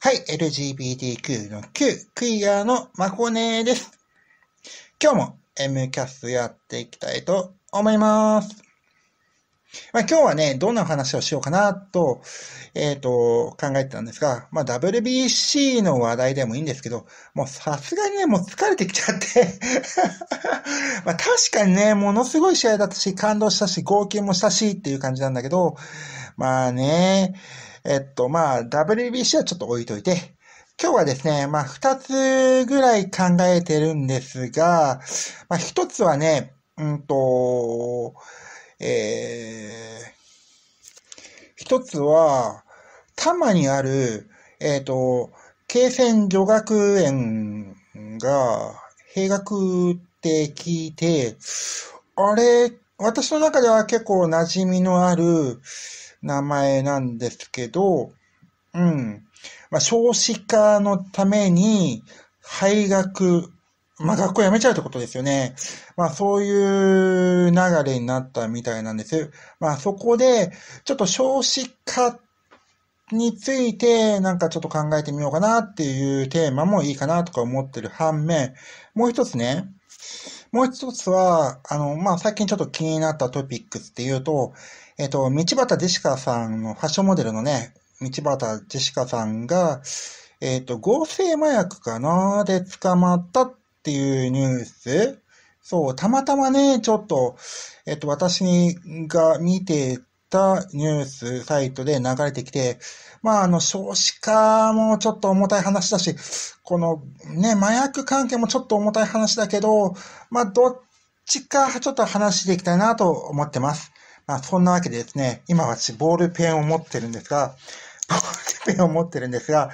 はい、LGBTQ の Q、クイアのまこねです。今日も M キャスやっていきたいと思います。まあ、今日はね、どんな話をしようかなと、えっ、ー、と、考えてたんですが、まあ、WBC の話題でもいいんですけど、もうさすがにね、もう疲れてきちゃって まあ、確かにね、ものすごい試合だったし、感動したし、号泣もしたしっていう感じなんだけど、まあね、えっと、まあ、WBC はちょっと置いといて、今日はですね、まあ、二つぐらい考えてるんですが、まあ、一つはね、うんと、えー、一つは、多摩にある、えっ、ー、と、慶泉女学園が閉学って聞いて、あれ、私の中では結構馴染みのある、名前なんですけど、うん。まあ、少子化のために、廃学、まあ、学校辞めちゃうってことですよね。まあ、そういう流れになったみたいなんです。まあ、そこで、ちょっと少子化について、なんかちょっと考えてみようかなっていうテーマもいいかなとか思ってる反面、もう一つね、もう一つは、あの、まあ、最近ちょっと気になったトピックスっていうと、えっ、と、道端ジェシカさんのファッションモデルのね、道端ジェシカさんが、えっ、と、合成麻薬かなで捕まったっていうニュースそう、たまたまね、ちょっと、えっ、と、私が見てたニュースサイトで流れてきて、まあ、あの、少子化もちょっと重たい話だし、このね、麻薬関係もちょっと重たい話だけど、まあ、どっちかちょっと話していきたいなと思ってます。まあ、そんなわけでですね、今私ボールペンを持ってるんですが、ボールペンを持ってるんですが、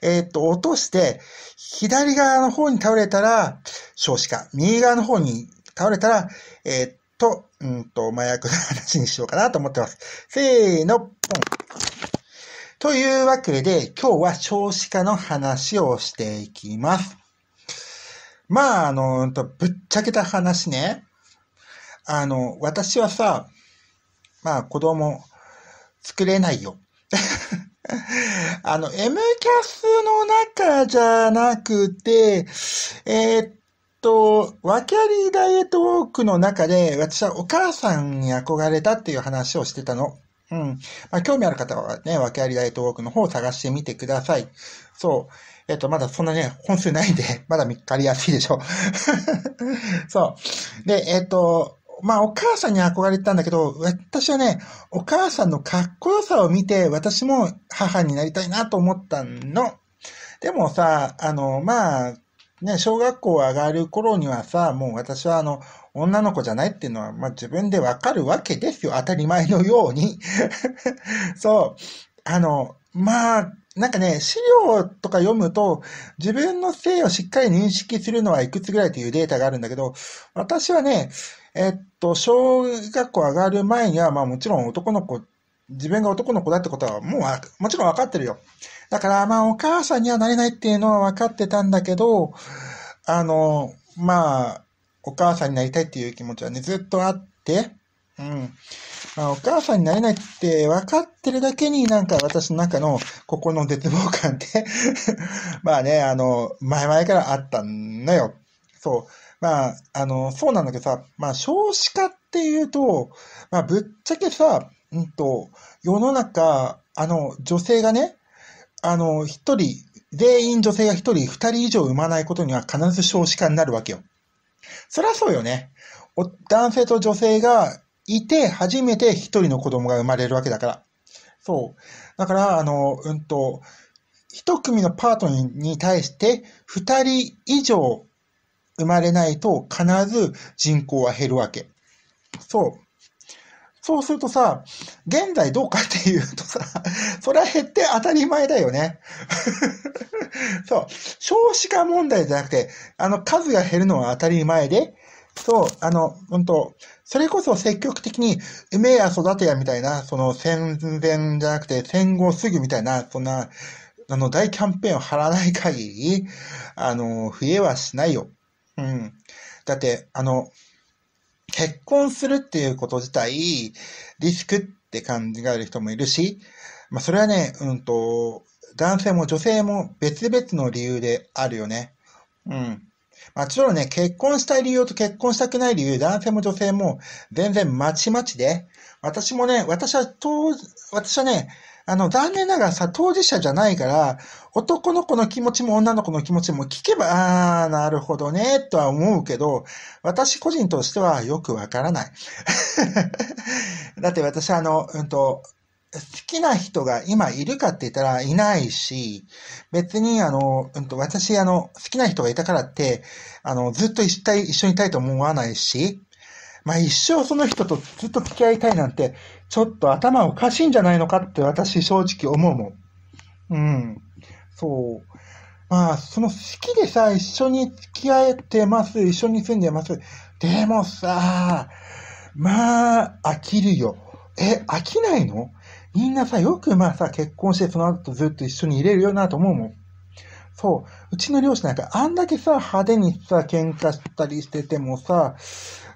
えー、っと、落として、左側の方に倒れたら、少子化。右側の方に倒れたら、えー、っと、うんと、麻薬の話にしようかなと思ってます。せーの、ポン。というわけで、今日は少子化の話をしていきます。まあ、あの、ぶっちゃけた話ね。あの、私はさ、まあ子供作れないよ。あの、M キャスの中じゃなくて、えー、っと、ワキャリーダイエットウォークの中で、私はお母さんに憧れたっていう話をしてたの。うん。まあ、興味ある方はね、ワキャリーダイエットウォークの方を探してみてください。そう。えっと、まだそんなね、本数ないんで、まだ見っかりやすいでしょ。そう。で、えっと、まあお母さんに憧れてたんだけど、私はね、お母さんのかっこよさを見て、私も母になりたいなと思ったの。でもさ、あの、まあ、ね、小学校上がる頃にはさ、もう私はあの、女の子じゃないっていうのは、まあ自分でわかるわけですよ。当たり前のように。そう。あの、まあ、なんかね、資料とか読むと、自分の性をしっかり認識するのはいくつぐらいというデータがあるんだけど、私はね、えっと、小学校上がる前には、まあもちろん男の子、自分が男の子だってことは、もうもちろん分かってるよ。だから、まあお母さんにはなれないっていうのは分かってたんだけど、あの、まあ、お母さんになりたいっていう気持ちはね、ずっとあって、うん。まあ、お母さんになれないって分かってるだけになんか私の中のここの絶望感って まあね、あの、前々からあったんだよ。そう。まあ、あの、そうなんだけどさ、まあ、少子化っていうと、まあ、ぶっちゃけさ、うんと、世の中、あの、女性がね、あの、一人、全員女性が一人、二人以上産まないことには必ず少子化になるわけよ。そりゃそうよね。男性と女性がいて、初めて一人の子供が生まれるわけだから。そう。だから、あの、うんと、一組のパートに対して、二人以上生まれないと必ず人口は減るわけ。そう。そうするとさ、現在どうかっていうとさ、それは減って当たり前だよね。そう。少子化問題じゃなくて、あの、数が減るのは当たり前で、そう、あの、本当それこそ積極的に、産めや育てやみたいな、その戦前じゃなくて戦後すぐみたいな、そんな、あの、大キャンペーンを張らない限り、あの、増えはしないよ。うん。だって、あの、結婚するっていうこと自体、リスクって感じがある人もいるし、まあ、それはね、うんと、男性も女性も別々の理由であるよね。うん。まあ、ちろんね、結婚したい理由と結婚したくない理由、男性も女性も全然まちまちで、私もね、私は当、私はね、あの、残念ながらさ、当事者じゃないから、男の子の気持ちも女の子の気持ちも聞けば、ああ、なるほどね、とは思うけど、私個人としてはよくわからない。だって私あの、うんと、好きな人が今いるかって言ったらいないし、別にあの、うんと、私あの、好きな人がいたからって、あの、ずっと一緒にいたいと思わないし、まあ一生その人とずっと付き合いたいなんてちょっと頭おかしいんじゃないのかって私正直思うもん。うん。そう。まあ、その好きでさ、一緒に付き合えてます、一緒に住んでます。でもさ、まあ、飽きるよ。え、飽きないのみんなさ、よくまあさ、結婚してその後ずっと一緒にいれるよなと思うもん。そう。うちの両親なんか、あんだけさ、派手にさ、喧嘩したりしててもさ、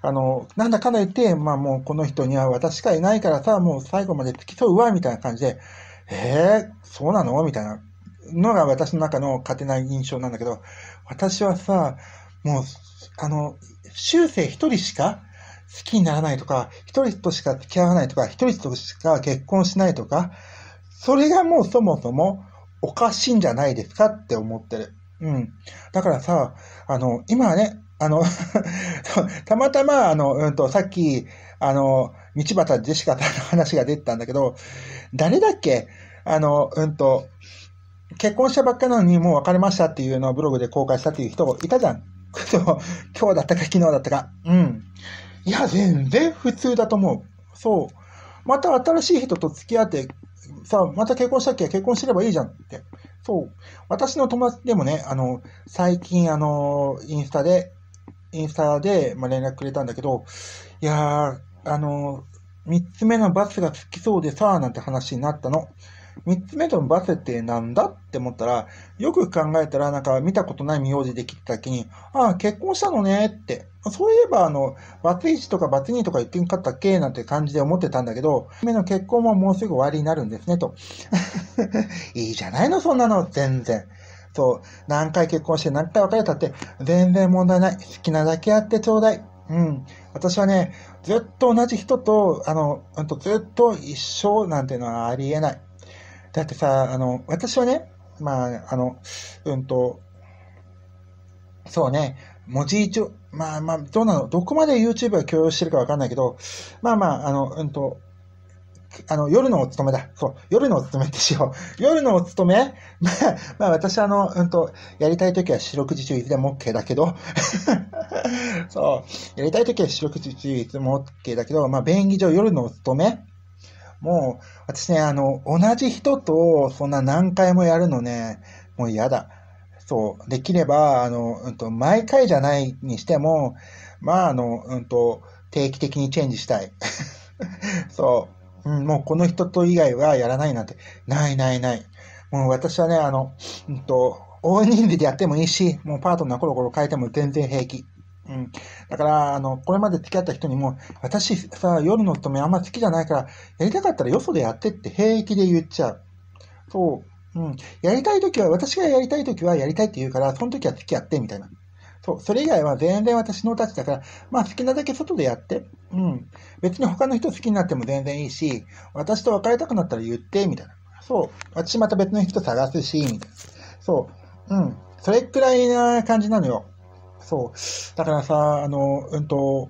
あの、なんだかんだ言って、まあもうこの人には私しかいないからさ、もう最後まで付き添うわ、みたいな感じで、えー、そうなのみたいなのが私の中の勝手な印象なんだけど、私はさ、もう、あの、修正一人しか好きにならないとか、一人としか付き合わないとか、一人としか結婚しないとか、それがもうそもそもおかしいんじゃないですかって思ってる。うん。だからさ、あの、今はね、あの たまたま、あの、うんと、さっき、あの、道端ジェシカの話が出てたんだけど、誰だっけあの、うんと、結婚したばっかなのにもう別れましたっていうのをブログで公開したっていう人いたじゃん。今日だったか昨日だったか。うん。いや、全然普通だと思う。そう。また新しい人と付き合って、さあ、また結婚したっけ結婚すればいいじゃんって。そう。私の友達でもね、あの、最近、あの、インスタで、インスタで、まあ、連絡くれたんだけど、いやー、あのー、3つ目のバスが着きそうでさーなんて話になったの。3つ目のバスってなんだって思ったら、よく考えたらなんか見たことない名字できた時に、ああ、結婚したのねって。そういえば、あの、バツ1とかバツ2とか言ってんかったっけなんて感じで思ってたんだけど、目の結婚ももうすぐ終わりになるんですね、と。いいじゃないの、そんなの、全然。そう、何回結婚して何回別れたって、全然問題ない。好きなだけやってちょうだい。うん。私はね、ずっと同じ人と、あの、とずっと一緒なんていうのはありえない。だってさ、あの、私はね、まあ、あの、うんと、そうね、文字一応、まあまあ、どうなのどこまで YouTube が共有してるかわかんないけど、まあまあ、あの、うんと、あの、夜のお勤めだ。そう、夜のお勤めってしよう。夜のお勤め まあ、まあ私あの、うんと、やりたいときは四六時中いつでも OK だけど、そう、やりたいときは四六時中いつでも OK だけど、まあ、便宜上夜のお勤めもう、私ね、あの、同じ人とそんな何回もやるのね、もう嫌だ。そう、できれば、あの、うんと、毎回じゃないにしても、まあ、あの、うんと、定期的にチェンジしたい。そう。うん、もうこの人と以外はやらないなんて、ないないない。もう私はね、あの、うんと、大人数でやってもいいし、もうパートナーコロコロ変えても全然平気。うん、だから、あの、これまで付き合った人にも、私さ、夜の勤めあんま好きじゃないから、やりたかったらよそでやってって平気で言っちゃう。そう。うん。やりたいときは、私がやりたいときはやりたいって言うから、その時は付き合って、みたいな。そう、それ以外は全然私の立場だから、まあ好きなだけ外でやって、うん。別に他の人好きになっても全然いいし、私と別れたくなったら言って、みたいな。そう、私また別の人探すし、みたいな。そう、うん。それくらいな感じなのよ。そう。だからさ、あの、うんと、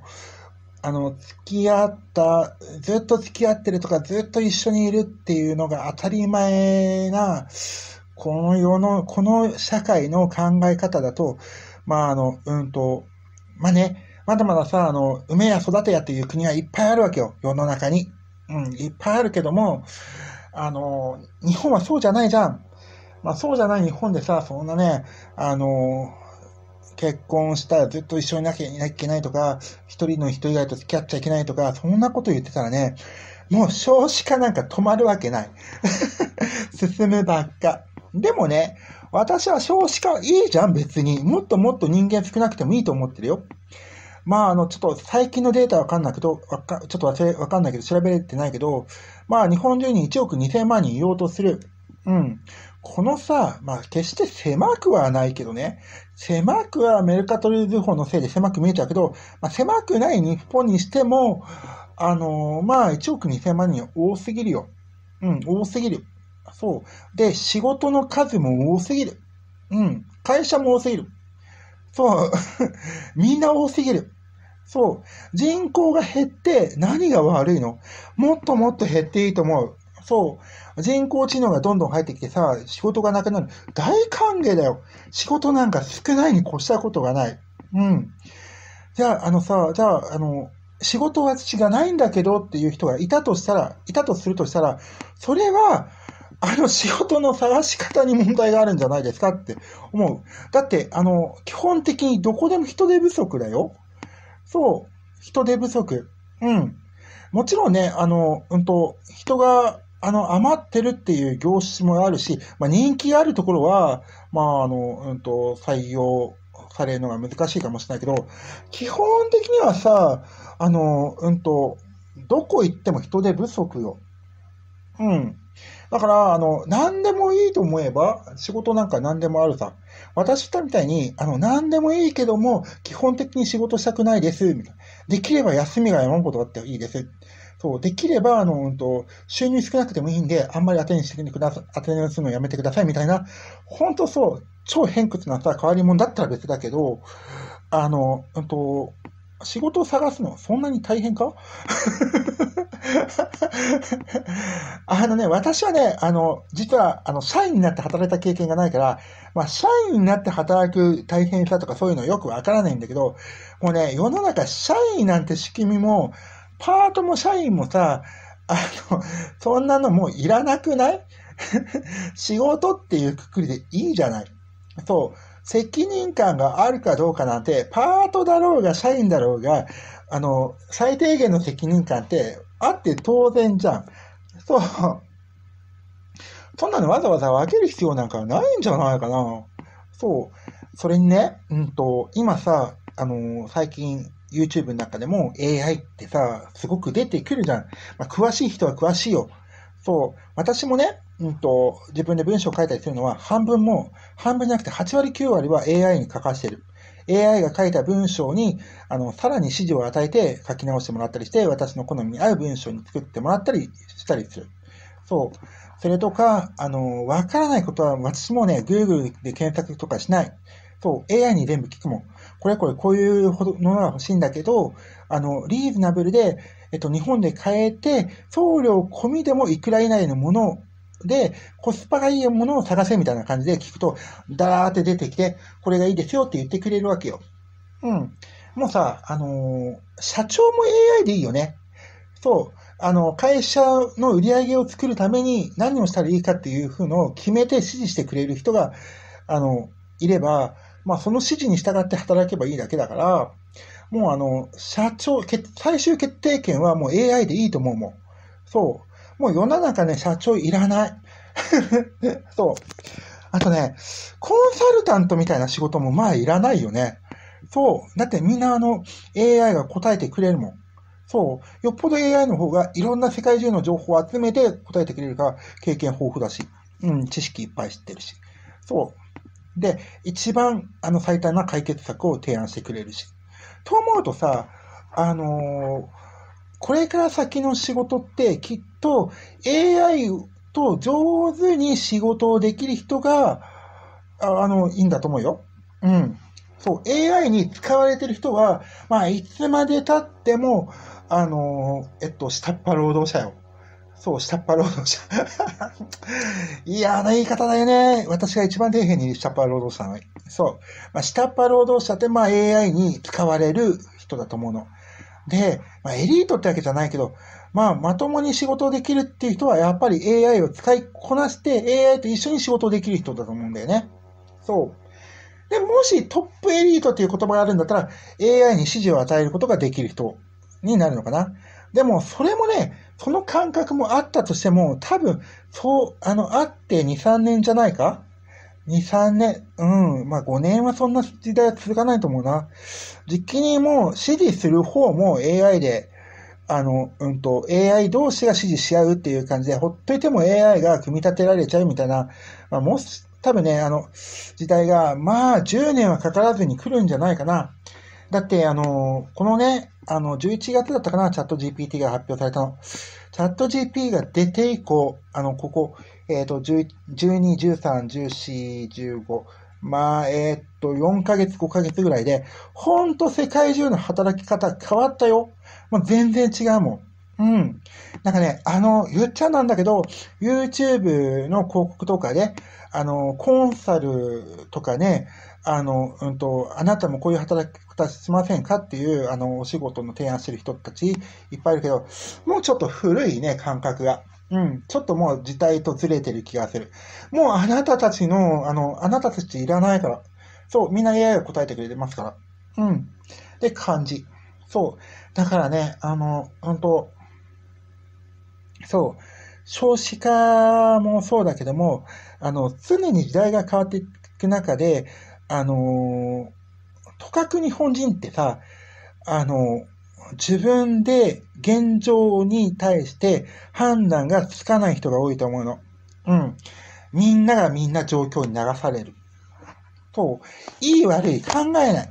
あの、付き合った、ずっと付き合ってるとか、ずっと一緒にいるっていうのが当たり前な、この世の、この社会の考え方だと、まあ、あの、うんと、まあね、まだまださ、あの、梅や育てやっていう国はいっぱいあるわけよ、世の中に。うん、いっぱいあるけども、あの、日本はそうじゃないじゃん。まあ、そうじゃない日本でさ、そんなね、あの、結婚したらずっと一緒になきゃいけないとか、一人の人以外と付き合っちゃいけないとか、そんなこと言ってたらね、もう少子化なんか止まるわけない。進むばっか。でもね、私は少子化いいじゃん、別に。もっともっと人間少なくてもいいと思ってるよ。まあ、あの、ちょっと最近のデータわかんないけど、わか、ちょっとわかんないけど、調べれてないけど、まあ、日本中に1億2000万人いようとする。うん。このさ、まあ、決して狭くはないけどね、狭くはメルカトリー図法のせいで狭く見えちゃうけど、まあ、狭くない日本にしても、あのー、まあ、1億2000万人多すぎるよ。うん、多すぎる。そう。で、仕事の数も多すぎる。うん。会社も多すぎる。そう。みんな多すぎる。そう。人口が減って何が悪いのもっともっと減っていいと思う。そう。人工知能がどんどん入ってきてさ、仕事がなくなる。大歓迎だよ。仕事なんか少ないに越したことがない。うん。じゃあ、あのさ、じゃあ、あの、仕事はがないんだけどっていう人がいたとしたら、いたとするとしたら、それはあの仕事の探し方に問題があるんじゃないですかって思う。だって、あの、基本的にどこでも人手不足だよ。そう、人手不足。うん。もちろんね、あの、うんと、人が、あの、余ってるっていう業種もあるし、まあ、人気あるところは、まあ、あの、うんと、採用されるのが難しいかもしれないけど、基本的にはさ、あの、うんと、どこ行っても人手不足よ。うん。だから、あの、何でもいいと思えば、仕事なんか何でもあるさ。私たみたいに、あの、何でもいいけども、基本的に仕事したくないです、みたいな。できれば休みが山ほどあっていいです。そう、できれば、あの、うんと、収入少なくてもいいんで、あんまり当てにしてくださ、い、当てにするのやめてください、みたいな。ほんとそう、超偏屈なさ、変わり者だったら別だけど、あの、うんと、仕事を探すのはそんなに大変か あのね、私はね、あの、実は、あの、社員になって働いた経験がないから、まあ、社員になって働く大変さとかそういうのよくわからないんだけど、もうね、世の中、社員なんて仕組みも、パートも社員もさ、あの、そんなのもういらなくない 仕事っていうくくりでいいじゃない。そう。責任感があるかどうかなんて、パートだろうが社員だろうが、あの、最低限の責任感ってあって当然じゃん。そう。そんなのわざわざ分ける必要なんかないんじゃないかな。そう。それにね、うんと、今さ、あの、最近 YouTube の中でも AI ってさ、すごく出てくるじゃん。まあ、詳しい人は詳しいよ。そう。私もね、うんと、自分で文章を書いたりするのは半分も、半分じゃなくて8割9割は AI に書かせてる。AI が書いた文章にあのさらに指示を与えて書き直してもらったりして、私の好みに合う文章に作ってもらったりしたりする。そう。それとか、あの、わからないことは私もね、Google で検索とかしない。そう、AI に全部聞くもん。これこれこういうのが欲しいんだけど、あの、リーズナブルで、えっと、日本で買えて、送料込みでもいくら以内のもので、コスパがいいものを探せみたいな感じで聞くと、だーって出てきて、これがいいですよって言ってくれるわけよ。うん。もうさ、あのー、社長も AI でいいよね。そう。あの、会社の売り上げを作るために何をしたらいいかっていうふうのを決めて指示してくれる人が、あの、いれば、まあ、その指示に従って働けばいいだけだから、もうあの、社長、最終決定権はもう AI でいいと思うもん。そう。もう世の中ね、社長いらない。そう。あとね、コンサルタントみたいな仕事もまあいらないよね。そう。だってみんなあの AI が答えてくれるもん。そう。よっぽど AI の方がいろんな世界中の情報を集めて答えてくれるから経験豊富だし、うん、知識いっぱい知ってるし。そう。で、一番あの最短な解決策を提案してくれるし。と思うとさ、あのー、これから先の仕事ってきっと AI と上手に仕事をできる人が、あの、いいんだと思うよ。うん。そう、AI に使われてる人は、まあ、いつまで経っても、あの、えっと、下っ端労働者よ。そう、下っ端労働者。嫌 な言い方だよね。私が一番底辺にいる下っ端労働者なの。そう。まあ、下っ端労働者って、まあ、AI に使われる人だと思うの。で、まあ、エリートってわけじゃないけど、まあ、まともに仕事できるっていう人は、やっぱり AI を使いこなして、AI と一緒に仕事できる人だと思うんだよね。そう。で、もしトップエリートっていう言葉があるんだったら、AI に指示を与えることができる人になるのかな。でも、それもね、その感覚もあったとしても、多分、そう、あの、あって2、3年じゃないか ?2、3年、うん、まあ5年はそんな時代は続かないと思うな。実機にもう指示する方も AI であの、うんと、AI 同士が支持し合うっていう感じで、ほっといても AI が組み立てられちゃうみたいな、まあ、もう、多分ね、あの、時代が、まあ、10年はかからずに来るんじゃないかな。だって、あの、このね、あの、11月だったかな、チャット GPT が発表されたの。チャット GP が出て以降、あの、ここ、えっ、ー、と、12、13、14、15、まあ、えー、っと、4ヶ月、5ヶ月ぐらいで、ほんと世界中の働き方変わったよ。もう全然違うもん。うん。なんかね、あの、言っちゃなんだけど、YouTube の広告とかで、あの、コンサルとかね、あの、うんと、あなたもこういう働き方しませんかっていう、あの、お仕事の提案してる人たちいっぱいいるけど、もうちょっと古いね、感覚が。うん、ちょっともう時代とずれてる気がする。もうあなたたちの、あの、あなたたちいらないから。そう、みんな AI を答えてくれてますから。うん。で、漢字。そう。だからね、あの、本当そう。少子化もそうだけども、あの、常に時代が変わっていく中で、あのとかく日本人ってさ、あの自分で現状に対して判断がつかない人が多いと思うの。うん。みんながみんな状況に流される。そう。いい悪い考えない。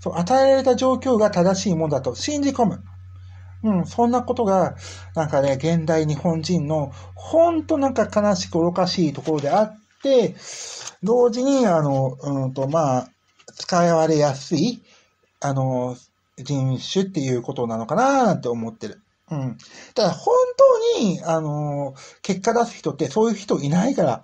そう、与えられた状況が正しいものだと信じ込む。うん、そんなことが、なんかね、現代日本人の、ほんとなんか悲しく愚かしいところであって、同時に、あの、うんと、まあ、使われやすい、あの、人種っていうことなのかなって思ってる。うん。ただ本当に、あのー、結果出す人ってそういう人いないから。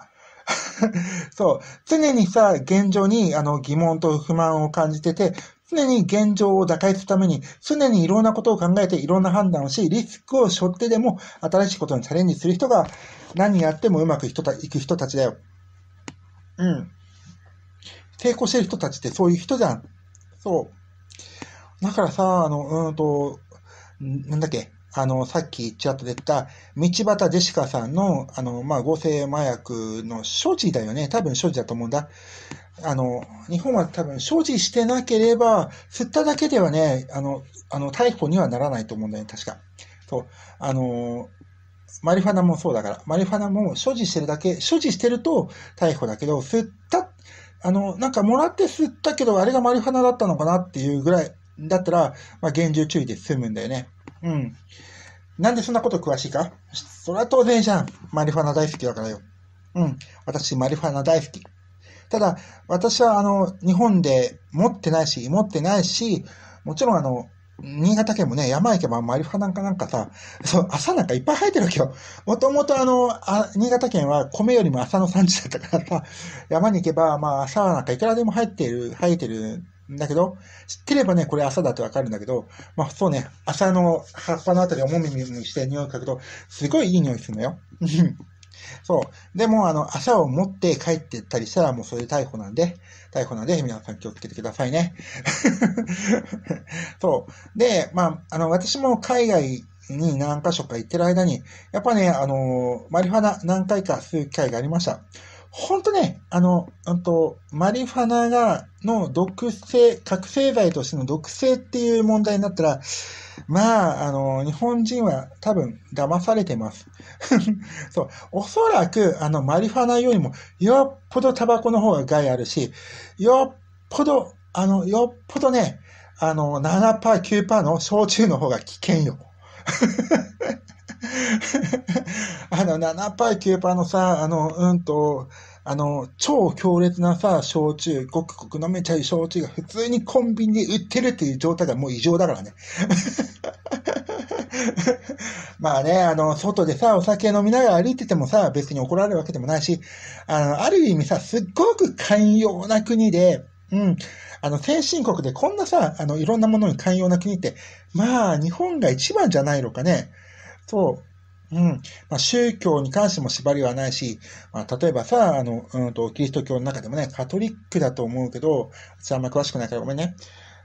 そう。常にさ、現状にあの疑問と不満を感じてて、常に現状を打開するために、常にいろんなことを考えていろんな判断をし、リスクを背負ってでも新しいことにチャレンジする人が何やってもうまくいく人たちだよ。うん。成功してる人たちってそういう人じゃん。そう。だからさ、あの、うんと、なんだっけ、あの、さっきちらっと出た、道端ジェシカさんの、あの、まあ、合成麻薬の所持だよね。多分所持だと思うんだ。あの、日本は多分所持してなければ、吸っただけではね、あの、あの、逮捕にはならないと思うんだよね、確か。そう。あの、マリファナもそうだから、マリファナも所持してるだけ、所持してると逮捕だけど、吸った、あの、なんかもらって吸ったけど、あれがマリファナだったのかなっていうぐらい、だったら、まあ、厳重注意で済むんだよね。うん。なんでそんなこと詳しいかそれは当然じゃん。マリファナ大好きだからよ。うん。私、マリファナ大好き。ただ、私は、あの、日本で持ってないし、持ってないし、もちろん、あの、新潟県もね、山行けばマリファナかなんかさ、そう、朝なんかいっぱい生えてるわけよ。もともとあのあ、新潟県は米よりも朝の産地だったからさ、山に行けば、まあ朝なんかいくらでも入ってる、生えてるだけど、知ってればね、これ朝だってわかるんだけど、まあそうね、朝の葉っぱのあたりをもみみして匂い嗅ぐと、すごいいい匂いするのよ。そう。でも、あの、朝を持って帰ってったりしたら、もうそれ逮捕なんで、逮捕なんで、皆さん気をつけてくださいね。そう。で、まあ、あの、私も海外に何箇所か行ってる間に、やっぱね、あの、マリファナ何回か吸う機会がありました。本当ね、あの、あと、マリファナが、の毒性、覚醒剤としての毒性っていう問題になったら、まあ、あの、日本人は多分騙されてます。そう。おそらく、あの、マリファナよりも、よっぽどタバコの方が害あるし、よっぽど、あの、よっぽどね、あの、7%、9%の焼酎の方が危険よ。あの、7パー、9パーのさ、あの、うんと、あの、超強烈なさ、焼酎、ごくごく飲めちゃう焼酎が普通にコンビニで売ってるっていう状態がもう異常だからね。まあね、あの、外でさ、お酒飲みながら歩いててもさ、別に怒られるわけでもないし、あの、ある意味さ、すっごく寛容な国で、うん。あの、先進国でこんなさ、あの、いろんなものに寛容な国って、まあ、日本が一番じゃないのかね。そう。うん。まあ、宗教に関しても縛りはないし、まあ、例えばさ、あの、うんと、キリスト教の中でもね、カトリックだと思うけど、私あんま詳しくないからごめんね。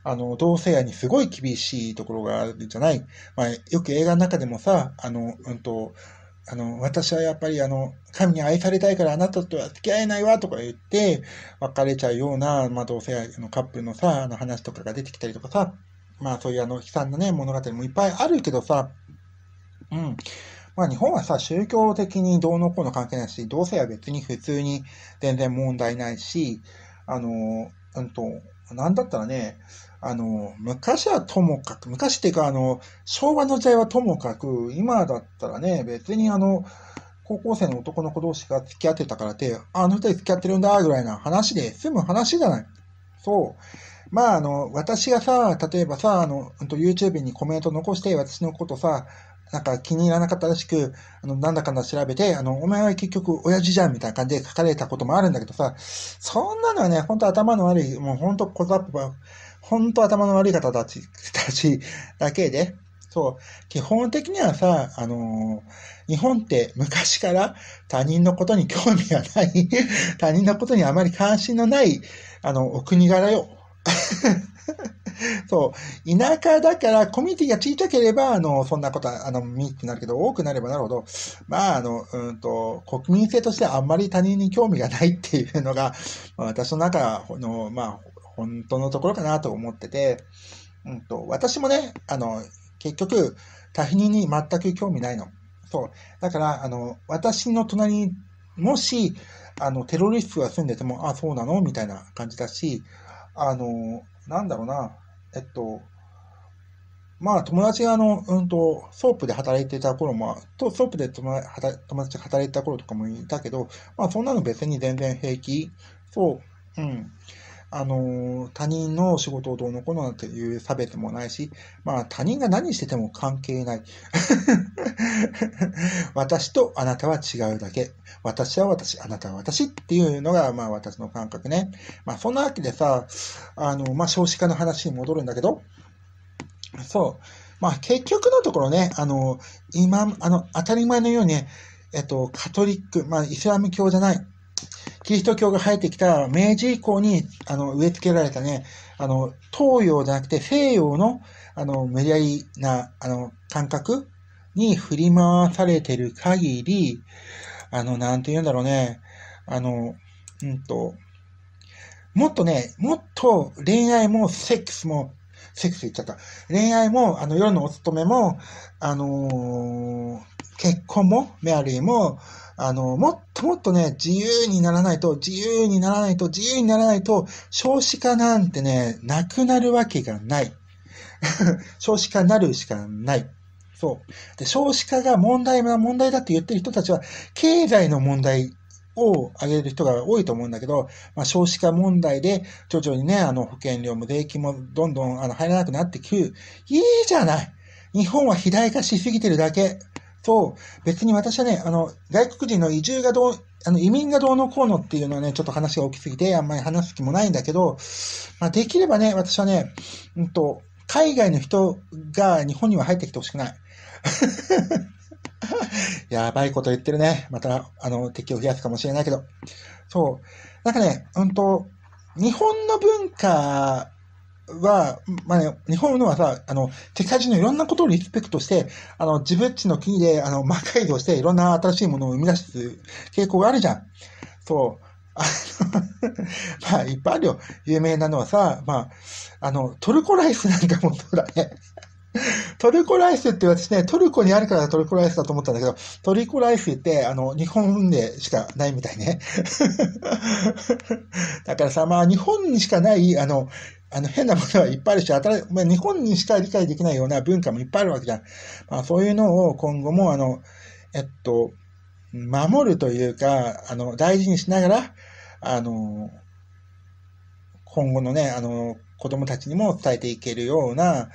あの、同性愛にすごい厳しいところがあるんじゃない。まあ、よく映画の中でもさ、あの、うんと、あの、私はやっぱりあの、神に愛されたいからあなたとは付き合えないわとか言って、別れちゃうような、まあ、同性愛のカップルのさ、あの話とかが出てきたりとかさ、まあ、そういうあの、悲惨なね、物語もいっぱいあるけどさ、うん。まあ、日本はさ、宗教的にどうのこうの関係ないし、同性は別に普通に全然問題ないし、あの、うんと、なんだったらね、あの、昔はともかく、昔っていうか、あの、昭和の時代はともかく、今だったらね、別にあの、高校生の男の子同士が付き合ってたからって、あの二人付き合ってるんだ、ぐらいな話で済む話じゃない。そう。まあ、あの、私がさ、例えばさ、あの、YouTube にコメント残して、私のことさ、なんか気に入らなかったらしく、あの、なんだかんだ調べて、あの、お前は結局親父じゃんみたいな感じで書かれたこともあるんだけどさ、そんなのはね、ほんと頭の悪い、もうほんとざっぱ、プほんと頭の悪い方たち、たち だけで、そう、基本的にはさ、あのー、日本って昔から他人のことに興味がない 他人のことにあまり関心のない、あの、お国柄よ。そう、田舎だからコミュニティが小さければ、あの、そんなことは、あの、見ってなるけど、多くなればなるほど、まあ、あの、うんと、国民性としてあんまり他人に興味がないっていうのが、私の中の、まあ、本当のところかなと思ってて、うんと、私もね、あの、結局、他人に全く興味ないの。そう。だから、あの、私の隣にもし、あの、テロリストが住んでても、あ、そうなのみたいな感じだし、あの、なんだろうな、えっと、まあ友達があの、うんと、ソープで働いてた頃も、とソープで友達が働いてた頃とかもいたけど、まあそんなの別に全然平気。そう。うん。あの、他人の仕事をどうのこうのていう差別もないし、まあ他人が何してても関係ない。私とあなたは違うだけ。私は私、あなたは私っていうのが、まあ私の感覚ね。まあそんなわけでさ、あの、まあ少子化の話に戻るんだけど、そう。まあ結局のところね、あの、今、あの、当たり前のように、ね、えっと、カトリック、まあイスラム教じゃない、キリスト教が生えてきた明治以降にあの植え付けられたね、あの、東洋じゃなくて西洋のあの無理やりなあの感覚に振り回されてる限り、あの、なんて言うんだろうね、あの、うんと、もっとね、もっと恋愛もセックスも、セックス言っちゃった。恋愛も、あの、夜のお勤めも、あのー、結婚も、メアリーも、あの、もっともっとね、自由にならないと、自由にならないと、自由にならないと、少子化なんてね、なくなるわけがない。少子化なるしかない。そう。で、少子化が問題な問題だって言ってる人たちは、経済の問題を挙げる人が多いと思うんだけど、まあ、少子化問題で徐々にね、あの保険料も税金もどんどんあの入らなくなってくる。いいじゃない。日本は肥大化しすぎてるだけ。と、別に私はね、あの、外国人の移住がどう、あの、移民がどうのこうのっていうのはね、ちょっと話が大きすぎて、あんまり話す気もないんだけど、まあ、できればね、私はね、うんと、海外の人が日本には入ってきてほしくない。やばいこと言ってるね。また、あの、敵を増やすかもしれないけど。そう。なんかね、うんと、日本の文化は、まあね、日本のはさ、あの、世界中のいろんなことをリスペクトして、あの、自分ちの国で、あの、魔改造して、いろんな新しいものを生み出す傾向があるじゃん。そう。あの まあ、いっぱいあるよ。有名なのはさ、まあ、あの、トルコライスなんかもそうだね トルコライスって私ね、トルコにあるからトルコライスだと思ったんだけど、トルコライスって、あの、日本でしかないみたいね。だからさ、まあ、日本にしかない、あの、あの変なものはいっぱいあるし、新日本にしか理解できないような文化もいっぱいあるわけじゃん。まあ、そういうのを今後も、あの、えっと、守るというか、あの、大事にしながら、あの、今後のね、あの、子供たちにも伝えていけるような、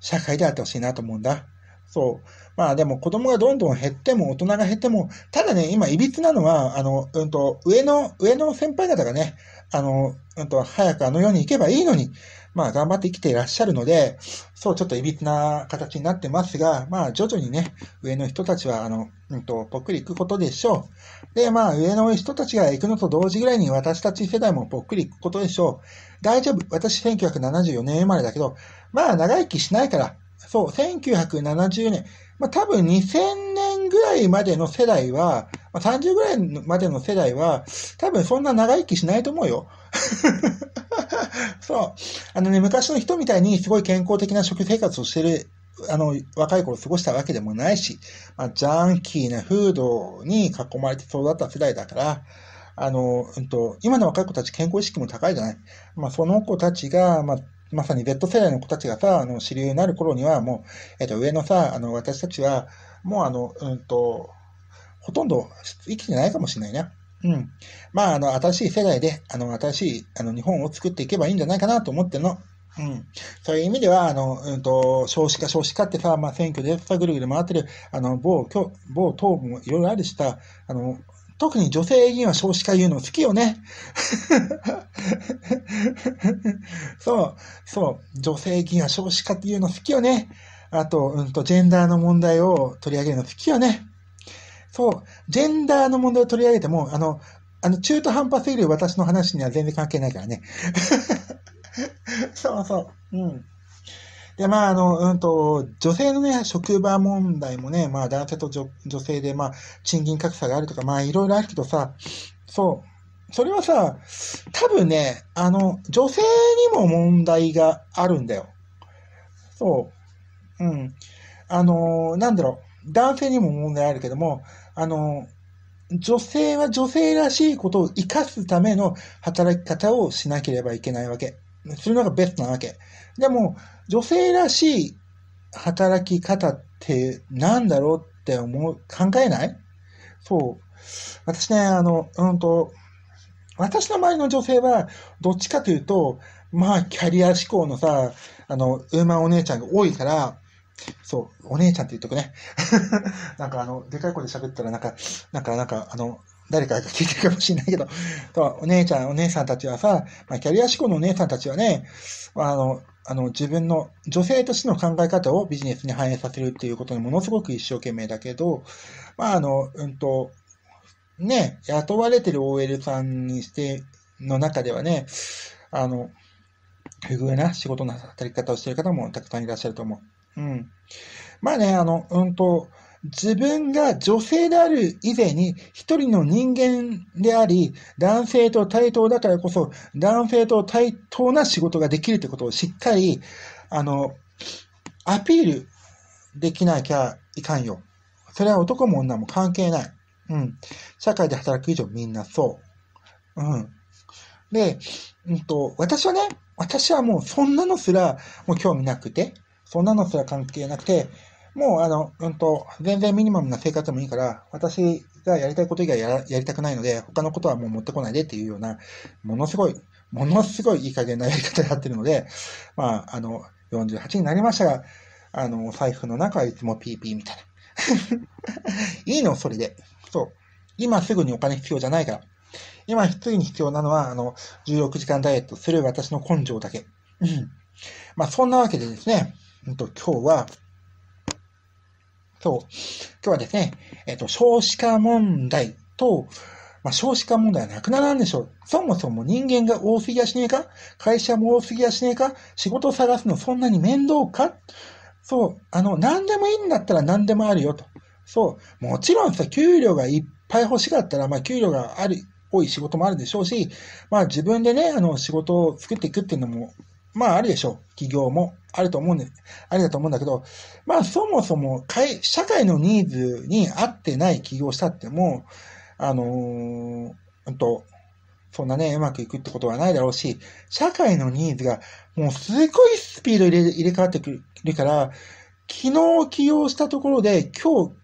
社会であってほしいなと思うんだ。そう。まあでも子供がどんどん減っても、大人が減っても、ただね、今、いびつなのは、あの、うんと、上の、上の先輩方がね、あの、うんと、早くあの世に行けばいいのに、まあ頑張って生きていらっしゃるので、そう、ちょっといびつな形になってますが、まあ徐々にね、上の人たちは、あの、うんと、ぽっくり行くことでしょう。で、まあ上の人たちが行くのと同時ぐらいに私たち世代もぽっくり行くことでしょう。大丈夫。私1974年生まれだけど、まあ長生きしないから、そう、1970年、まあ多分2000年ぐらいまでの世代は、まあ、30ぐらいまでの世代は、多分そんな長生きしないと思うよ。そう。あのね、昔の人みたいにすごい健康的な食生活をしてるあの、若い頃過ごしたわけでもないし、まあ、ジャンキーな風土に囲まれて育った世代だから、あの、うんと、今の若い子たち健康意識も高いじゃない。まあ、その子たちが、まあ、まさに Z 世代の子たちがさ、あの、主流になる頃には、もう、えっ、ー、と、上のさ、あの、私たちは、もうあの、うんと、ほとんど生きてないかもしれないね。うん。まあ、あの、新しい世代で、あの、新しい、あの、日本を作っていけばいいんじゃないかなと思っての。うん。そういう意味では、あの、うんと、少子化、少子化ってさ、まあ、選挙でさ、ぐるぐる回ってる、あの、某、某党部もいろいろあるした、あの、特に女性には少子化言うの好きよね。そう、そう、女性議員は少子化っていうの好きよね。あと、うんと、ジェンダーの問題を取り上げるの好きよね。そう、ジェンダーの問題を取り上げても、あの、あの中途半端すぎる私の話には全然関係ないからね。そうそう、うん。で、まあ、あの、うんと、女性のね、職場問題もね、まあ、男性と女女性で、まあ、賃金格差があるとか、まあ、いろいろあるけどさ、そう、それはさ、多分ね、あの、女性にも問題があるんだよ。そう。うん。あの、なんだろう、男性にも問題あるけども、あの、女性は女性らしいことを生かすための働き方をしなければいけないわけ。するのがベストなわけ。でも、女性らしい働き方ってなんだろうって思う、考えないそう。私ね、あの、うんと、私の周りの女性は、どっちかというと、まあ、キャリア志向のさ、あの、ウーマンお姉ちゃんが多いから、そう、お姉ちゃんって言っとくね。なんかあの、でかい声で喋ったら、なんか、なんか、なんか、あの、誰かが聞いてるかもしれないけど、とお姉ちゃん、お姉さんたちはさ、まあ、キャリア志向のお姉さんたちはね、あの、あの自分の女性としての考え方をビジネスに反映させるっていうことにものすごく一生懸命だけど、まああの、うんと、ね、雇われてる OL さんにして、の中ではね、あの、不遇な仕事の働き方をしている方もたくさんいらっしゃると思う。うん。まあね、あの、うんと、自分が女性である以前に一人の人間であり、男性と対等だからこそ、男性と対等な仕事ができるってことをしっかり、あの、アピールできなきゃいかんよ。それは男も女も関係ない。うん。社会で働く以上みんなそう。うん。で、うんと、私はね、私はもうそんなのすらもう興味なくて、そんなのすら関係なくて、もう、あの、うんと、全然ミニマムな生活もいいから、私がやりたいこと以外ややりたくないので、他のことはもう持ってこないでっていうような、ものすごい、ものすごいいい加減なやり方になってるので、まあ、あの、48になりましたが、あの、お財布の中はいつもピーピーみたいな。いいの、それで。そう。今すぐにお金必要じゃないから。今、ついに必要なのは、あの、16時間ダイエットする私の根性だけ。まあ、そんなわけでですね、うんと、今日は、そう。今日はですね、えっ、と、少子化問題と、まあ、少子化問題はなくならんでしょう。そもそも人間が多すぎやしねえか会社も多すぎやしねえか仕事を探すのそんなに面倒かそう。あの、何でもいいんだったら何でもあるよと。そう。もちろんさ、給料がいっぱい欲しかったら、まあ、給料がある、多い仕事もあるでしょうし、まあ、自分でね、あの、仕事を作っていくっていうのもまああるでしょう。企業もあると思うんで、ありだと思うんだけど、まあそもそも社会のニーズに合ってない起業したっても、あのー、うんと、そんなね、うまくいくってことはないだろうし、社会のニーズがもうすごいスピード入れ入れ替わってくるから、昨日起業したところで、今日、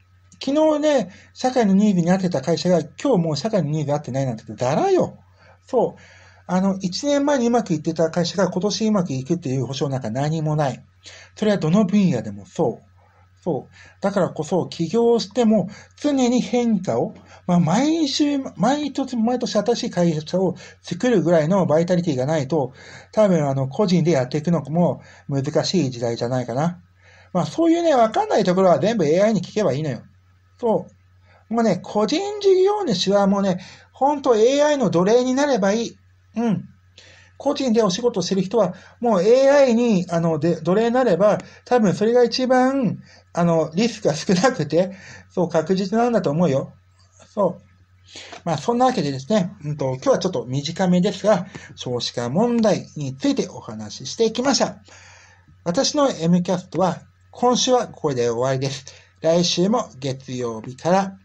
昨日ね、社会のニーズに合ってた会社が、今日もう社会のニーズ合ってないなんて、だらよ。そう。あの、1年前にうまくいってた会社が今年うまくいくっていう保証なんか何もない。それはどの分野でもそう。そう。だからこそ、起業しても常に変化を、まあ、毎週、毎年、毎年新しい会社を作るぐらいのバイタリティがないと、多分、あの、個人でやっていくのも難しい時代じゃないかな。まあ、そういうね、わかんないところは全部 AI に聞けばいいのよ。そう。もうね、個人事業主はもうね、ほんと AI の奴隷になればいい。うん。個人でお仕事してる人は、もう AI に、あの、で、奴隷になれば、多分それが一番、あの、リスクが少なくて、そう、確実なんだと思うよ。そう。まあ、そんなわけでですね、うんと、今日はちょっと短めですが、少子化問題についてお話ししていきました。私の M キャストは、今週はこれで終わりです。来週も月曜日から、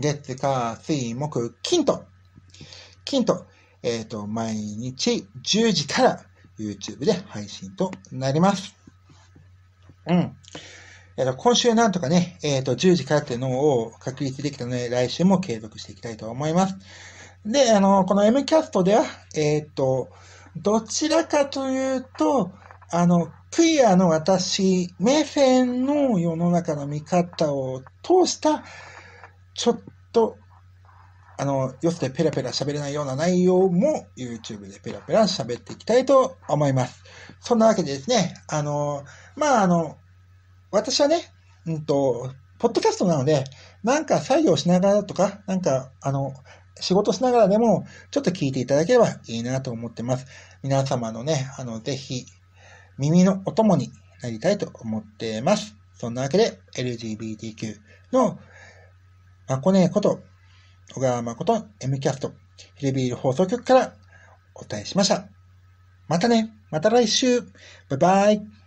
月、火、水、木、金と、金と、えっ、ー、と、毎日10時から YouTube で配信となります。うん。えっ、ー、と、今週なんとかね、えっ、ー、と、10時からっていうのを確立できたので、来週も継続していきたいと思います。で、あの、この M キャストでは、えっ、と、どちらかというと、あの、クイアの私目線の世の中の見方を通した、ちょっとあの、よってペラペラ喋れないような内容も YouTube でペラペラ喋っていきたいと思います。そんなわけでですね、あの、まあ、あの、私はね、うんと、ポッドキャストなので、なんか作業しながらとか、なんか、あの、仕事しながらでも、ちょっと聞いていただければいいなと思ってます。皆様のね、あの、ぜひ、耳のお供になりたいと思ってます。そんなわけで、LGBTQ のまこねこと小川誠 M キャスト、ヒルビール放送局からお伝えしました。またね、また来週、バイバイ。